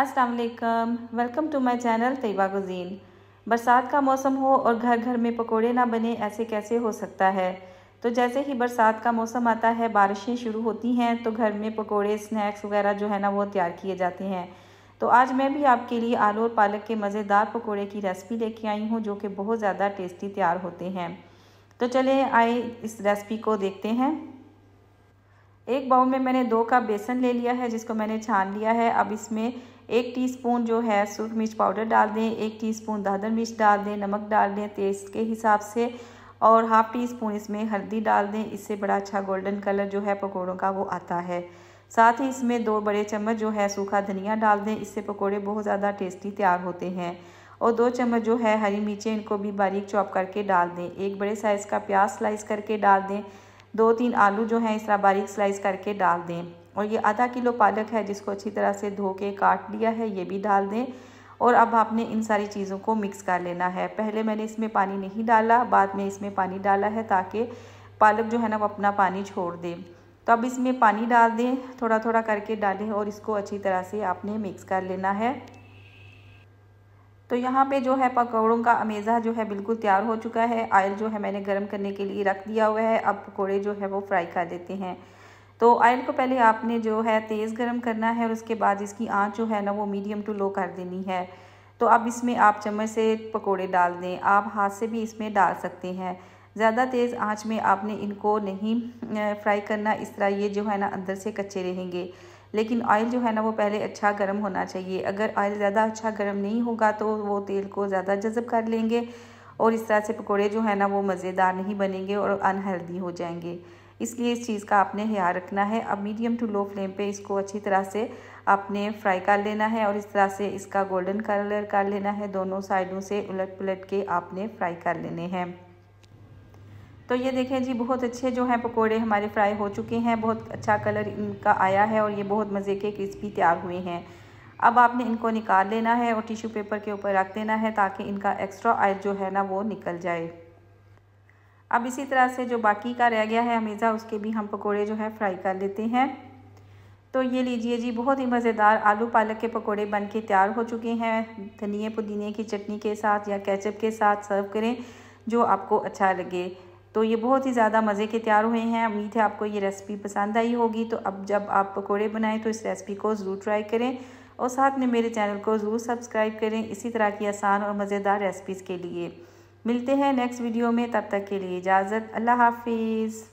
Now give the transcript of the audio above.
असलकम welcome to my channel Tayyaba गुजीन बरसात का मौसम हो और घर घर में पकोड़े ना बने ऐसे कैसे हो सकता है तो जैसे ही बरसात का मौसम आता है बारिशें शुरू होती हैं तो घर में पकोड़े स्नैक्स वगैरह जो है ना वो तैयार किए जाते हैं तो आज मैं भी आपके लिए आलू और पालक के मज़ेदार पकौड़े की रेसिपी लेके आई हूँ जो कि बहुत ज़्यादा टेस्टी तैयार होते हैं तो चले आए इस रेसिपी को देखते हैं एक बाउल में मैंने दो कप बेसन ले लिया है जिसको मैंने छान लिया है अब इसमें एक टीस्पून जो है सूख मिर्च पाउडर डाल दें एक टीस्पून दादर मिर्च डाल दें नमक डाल दें टेस्ट के हिसाब से और हाफ़ टी स्पून इसमें हल्दी डाल दें इससे बड़ा अच्छा गोल्डन कलर जो है पकौड़ों का वो आता है साथ ही इसमें दो बड़े चम्मच जो है सूखा धनिया डाल दें इससे पकौड़े बहुत ज़्यादा टेस्टी तैयार होते हैं और दो चम्मच जो है हरी मिर्चें इनको भी बारीक चॉप करके डाल दें एक बड़े साइज़ का प्याज स्लाइस करके डाल दें दो तीन आलू जो है इस तरह बारीक स्लाइस करके डाल दें और ये आधा किलो पालक है जिसको अच्छी तरह से धो के काट लिया है ये भी डाल दें और अब आपने इन सारी चीज़ों को मिक्स कर लेना है पहले मैंने इसमें पानी नहीं डाला बाद में इसमें पानी डाला है ताकि पालक जो है ना वो अपना पानी छोड़ दे तो अब इसमें पानी डाल दें थोड़ा थोड़ा करके डालें और इसको अच्छी तरह से आपने मिक्स कर लेना है तो यहाँ पे जो है पकौड़ों का अमेज़ा जो है बिल्कुल तैयार हो चुका है आयल जो है मैंने गर्म करने के लिए रख दिया हुआ है अब पकौड़े जो है वो फ्राई कर देते हैं तो ऑयल को पहले आपने जो है तेज़ गर्म करना है और उसके बाद इसकी आँच जो है ना वो मीडियम टू लो कर देनी है तो अब इसमें आप चम्मच से पकौड़े डाल दें आप हाथ से भी इसमें डाल सकते हैं ज़्यादा तेज़ आँच में आपने इनको नहीं फ्राई करना इस तरह ये जो है ना अंदर से कच्चे रहेंगे लेकिन ऑयल जो है ना वो पहले अच्छा गर्म होना चाहिए अगर ऑयल ज़्यादा अच्छा गर्म नहीं होगा तो वो तेल को ज़्यादा जज़ब कर लेंगे और इस तरह से पकोड़े जो है ना वो मज़ेदार नहीं बनेंगे और अनहेल्दी हो जाएंगे इसलिए इस चीज़ का आपने ख्याल रखना है अब मीडियम टू लो फ्लेम पे इसको अच्छी तरह से आपने फ्राई कर लेना है और इस तरह से इसका गोल्डन कलर कर लेना है दोनों साइडों से उलट पुलट के आपने फ्राई कर लेने हैं तो ये देखें जी बहुत अच्छे जो हैं पकोड़े हमारे फ्राई हो चुके हैं बहुत अच्छा कलर इनका आया है और ये बहुत मज़े के क्रिस्पी तैयार हुए हैं अब आपने इनको निकाल लेना है और टिश्यू पेपर के ऊपर रख देना है ताकि इनका एक्स्ट्रा ऑयल जो है ना वो निकल जाए अब इसी तरह से जो बाकी का रह गया है हमेज़ा उसके भी हम पकोड़े जो है फ्राई कर लेते हैं तो ये लीजिए जी बहुत ही मज़ेदार आलू पालक के पकोड़े बन के तैयार हो चुके हैं धनिए पुदीने की चटनी के साथ या केचप के साथ सर्व करें जो आपको अच्छा लगे तो ये बहुत ही ज़्यादा मज़े के तैयार हुए हैं उम्मीद है आपको ये रेसिपी पसंद आई होगी तो अब जब आप पकोड़े बनाएं तो इस रेसिपी को ज़रूर ट्राई करें और साथ में मेरे चैनल को ज़रूर सब्सक्राइब करें इसी तरह की आसान और मज़ेदार रेसिपीज़ के लिए मिलते हैं नेक्स्ट वीडियो में तब तक के लिए इजाज़त अल्लाह हाफिज़